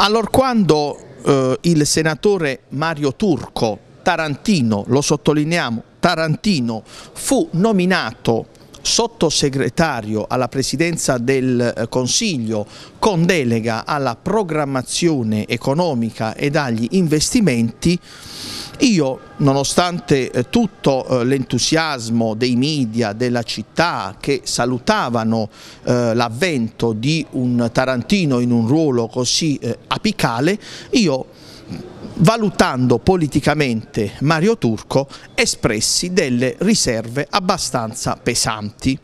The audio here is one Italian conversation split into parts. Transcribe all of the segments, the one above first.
Allora quando eh, il senatore Mario Turco Tarantino, lo sottolineiamo, Tarantino fu nominato sottosegretario alla presidenza del eh, Consiglio con delega alla programmazione economica e agli investimenti, io, nonostante eh, tutto eh, l'entusiasmo dei media della città che salutavano l'avvento di un Tarantino in un ruolo così apicale, io valutando politicamente Mario Turco, espressi delle riserve abbastanza pesanti.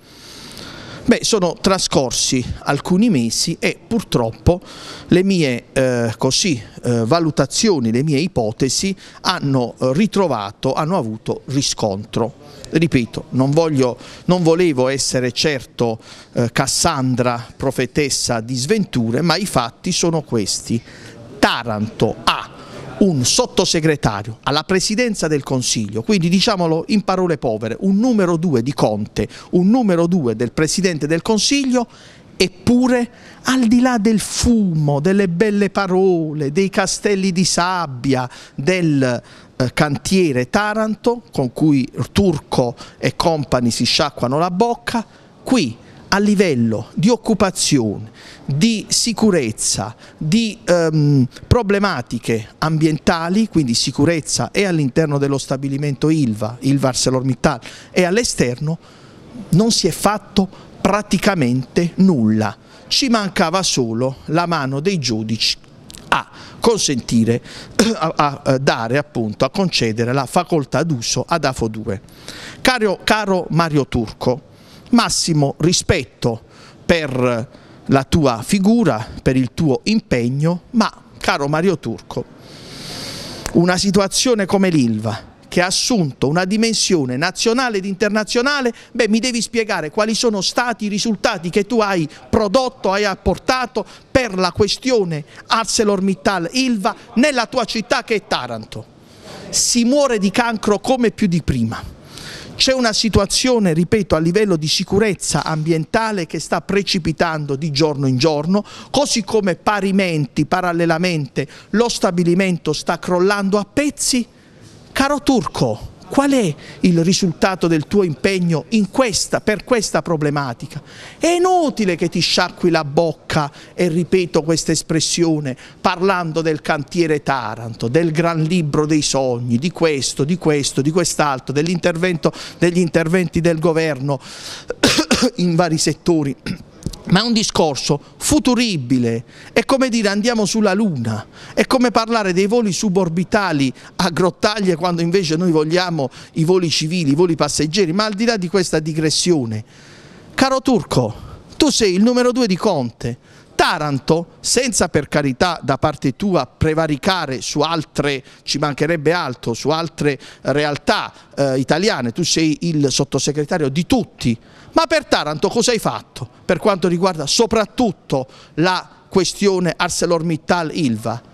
Beh, sono trascorsi alcuni mesi e purtroppo le mie eh, così, eh, valutazioni, le mie ipotesi hanno ritrovato, hanno avuto riscontro. Ripeto, non, voglio, non volevo essere certo eh, Cassandra, profetessa di sventure, ma i fatti sono questi. Taranto ha un sottosegretario alla presidenza del Consiglio, quindi diciamolo in parole povere, un numero due di Conte, un numero due del Presidente del Consiglio, eppure al di là del fumo, delle belle parole, dei castelli di sabbia, del eh, cantiere Taranto con cui Turco e compagni si sciacquano la bocca, qui a livello di occupazione, di sicurezza, di ehm, problematiche ambientali, quindi sicurezza e all'interno dello stabilimento Ilva, Ilva ArcelorMittal e all'esterno, non si è fatto praticamente nulla. Ci mancava solo la mano dei giudici a consentire, a, a dare appunto, a concedere la facoltà d'uso ad AFO2. Caro, caro Mario Turco, massimo rispetto per la tua figura, per il tuo impegno, ma caro Mario Turco, una situazione come l'Ilva, che ha assunto una dimensione nazionale ed internazionale, beh mi devi spiegare quali sono stati i risultati che tu hai prodotto, hai apportato per la questione ArcelorMittal Ilva nella tua città che è Taranto. Si muore di cancro come più di prima. C'è una situazione, ripeto, a livello di sicurezza ambientale che sta precipitando di giorno in giorno, così come parimenti, parallelamente, lo stabilimento sta crollando a pezzi. Caro Turco, qual è il risultato del tuo impegno questa, per questa problematica. È inutile che ti sciacqui la bocca e ripeto questa espressione parlando del cantiere Taranto, del gran libro dei sogni, di questo, di questo, di quest'altro, degli interventi del governo in vari settori ma è un discorso futuribile, è come dire andiamo sulla Luna, è come parlare dei voli suborbitali a grottaglie quando invece noi vogliamo i voli civili, i voli passeggeri, ma al di là di questa digressione, caro Turco, tu sei il numero due di Conte, Taranto, senza per carità da parte tua prevaricare su altre, ci mancherebbe altro, su altre realtà eh, italiane, tu sei il sottosegretario di tutti, ma per Taranto cosa hai fatto per quanto riguarda soprattutto la questione ArcelorMittal-Ilva?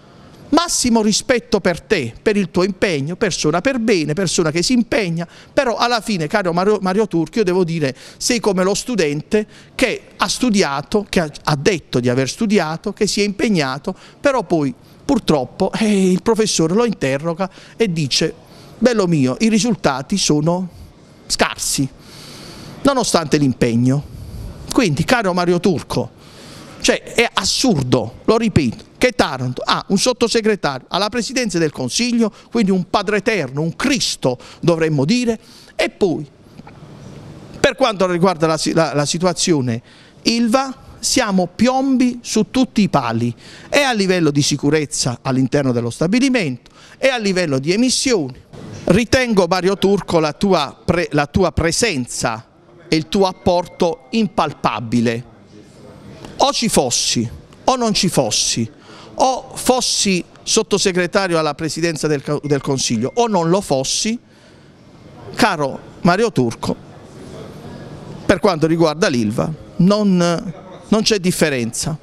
massimo rispetto per te, per il tuo impegno, persona per bene, persona che si impegna, però alla fine, caro Mario, Mario Turchi, io devo dire, sei come lo studente che ha studiato, che ha, ha detto di aver studiato, che si è impegnato, però poi purtroppo eh, il professore lo interroga e dice, bello mio, i risultati sono scarsi, nonostante l'impegno. Quindi, caro Mario Turco, cioè è assurdo, lo ripeto, che Taranto ha un sottosegretario alla presidenza del Consiglio, quindi un padre eterno, un Cristo dovremmo dire, e poi per quanto riguarda la, la, la situazione Ilva, siamo piombi su tutti i pali è a livello di sicurezza all'interno dello stabilimento e a livello di emissioni. Ritengo Mario Turco la tua, pre, la tua presenza e il tuo apporto impalpabile. O ci fossi o non ci fossi, o fossi sottosegretario alla presidenza del, del Consiglio o non lo fossi, caro Mario Turco, per quanto riguarda l'Ilva non, non c'è differenza.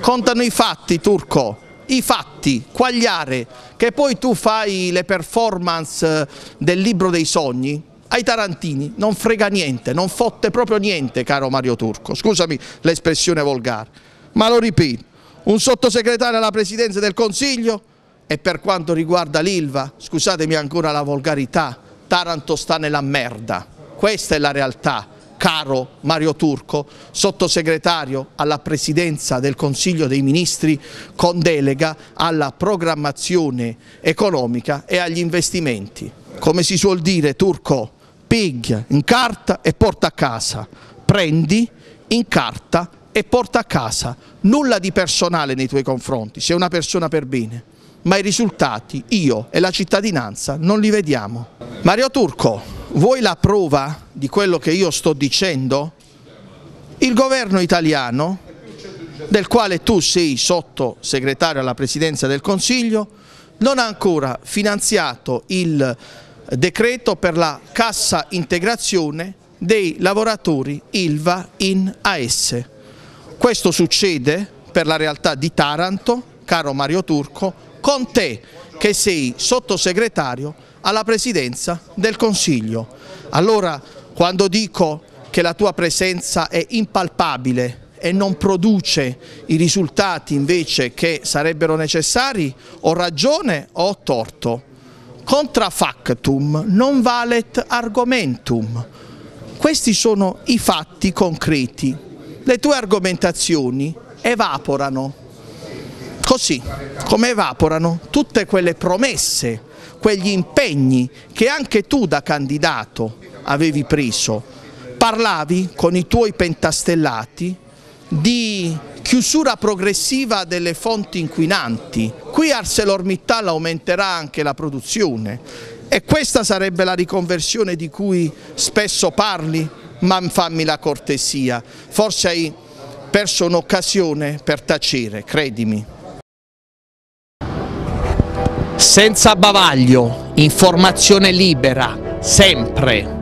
Contano i fatti, Turco i fatti, quagliare, che poi tu fai le performance del libro dei sogni, ai tarantini non frega niente, non fotte proprio niente, caro Mario Turco, scusami l'espressione volgare, ma lo ripeto, un sottosegretario alla presidenza del Consiglio e per quanto riguarda l'Ilva, scusatemi ancora la volgarità, Taranto sta nella merda, questa è la realtà. Caro Mario Turco, sottosegretario alla presidenza del Consiglio dei Ministri con delega alla programmazione economica e agli investimenti. Come si suol dire, Turco, pig in carta e porta a casa, prendi in carta e porta a casa. Nulla di personale nei tuoi confronti, sei una persona per bene, ma i risultati io e la cittadinanza non li vediamo. Mario Turco, vuoi la prova di quello che io sto dicendo? Il governo italiano, del quale tu sei sottosegretario alla Presidenza del Consiglio, non ha ancora finanziato il decreto per la cassa integrazione dei lavoratori ILVA in AS. Questo succede per la realtà di Taranto, caro Mario Turco, con te che sei sottosegretario alla presidenza del Consiglio. Allora quando dico che la tua presenza è impalpabile e non produce i risultati invece che sarebbero necessari, ho ragione o ho torto. Contra factum non valet argumentum. Questi sono i fatti concreti le tue argomentazioni evaporano, così come evaporano tutte quelle promesse, quegli impegni che anche tu da candidato avevi preso. Parlavi con i tuoi pentastellati di chiusura progressiva delle fonti inquinanti. Qui ArcelorMittal aumenterà anche la produzione e questa sarebbe la riconversione di cui spesso parli ma fammi la cortesia, forse hai perso un'occasione per tacere, credimi. Senza bavaglio, informazione libera, sempre.